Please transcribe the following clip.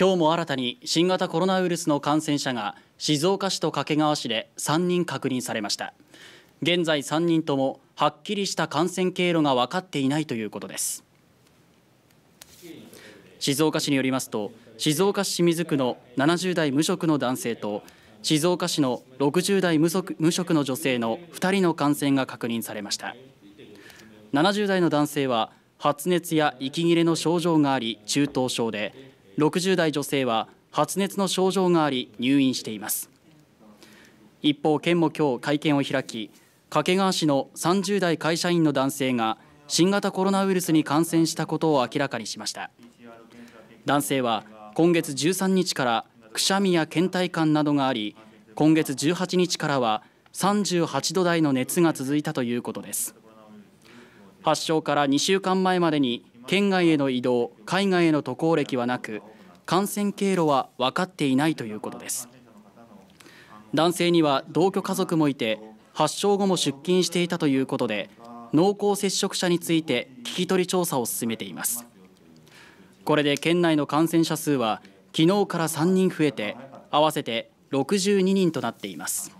今日も新たに新型コロナウイルスの感染者が静岡市と掛川市で3人確認されました現在3人ともはっきりした感染経路が分かっていないということです静岡市によりますと静岡市清水区の70代無職の男性と静岡市の60代無職無職の女性の2人の感染が確認されました70代の男性は発熱や息切れの症状があり中等症で60代女性は発熱の症状があり入院しています一方県も今日会見を開き掛川市の30代会社員の男性が新型コロナウイルスに感染したことを明らかにしました男性は今月13日からくしゃみや倦怠感などがあり今月18日からは38度台の熱が続いたということです発症から2週間前までに県外への移動、海外への渡航歴はなく、感染経路は分かっていないということです。男性には同居家族もいて、発症後も出勤していたということで、濃厚接触者について聞き取り調査を進めています。これで県内の感染者数は昨日から3人増えて、合わせて62人となっています。